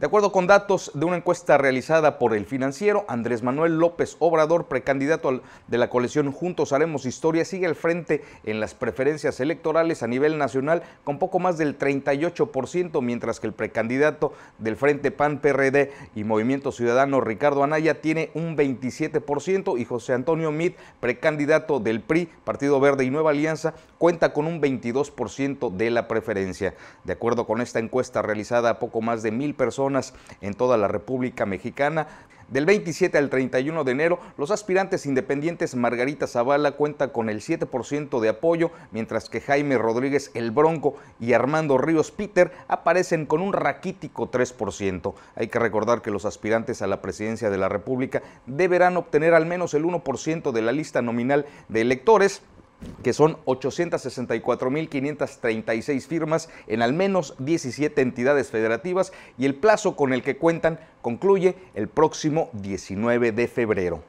De acuerdo con datos de una encuesta realizada por el financiero, Andrés Manuel López Obrador, precandidato de la coalición Juntos Haremos Historia, sigue al frente en las preferencias electorales a nivel nacional con poco más del 38%, mientras que el precandidato del Frente PAN PRD y Movimiento Ciudadano Ricardo Anaya tiene un 27% y José Antonio Mit, precandidato del PRI, Partido Verde y Nueva Alianza, cuenta con un 22% de la preferencia. De acuerdo con esta encuesta realizada a poco más de mil personas, en toda la República Mexicana. Del 27 al 31 de enero, los aspirantes independientes Margarita Zavala cuenta con el 7% de apoyo, mientras que Jaime Rodríguez El Bronco y Armando Ríos Peter aparecen con un raquítico 3%. Hay que recordar que los aspirantes a la presidencia de la República deberán obtener al menos el 1% de la lista nominal de electores que son 864.536 firmas en al menos 17 entidades federativas y el plazo con el que cuentan concluye el próximo 19 de febrero.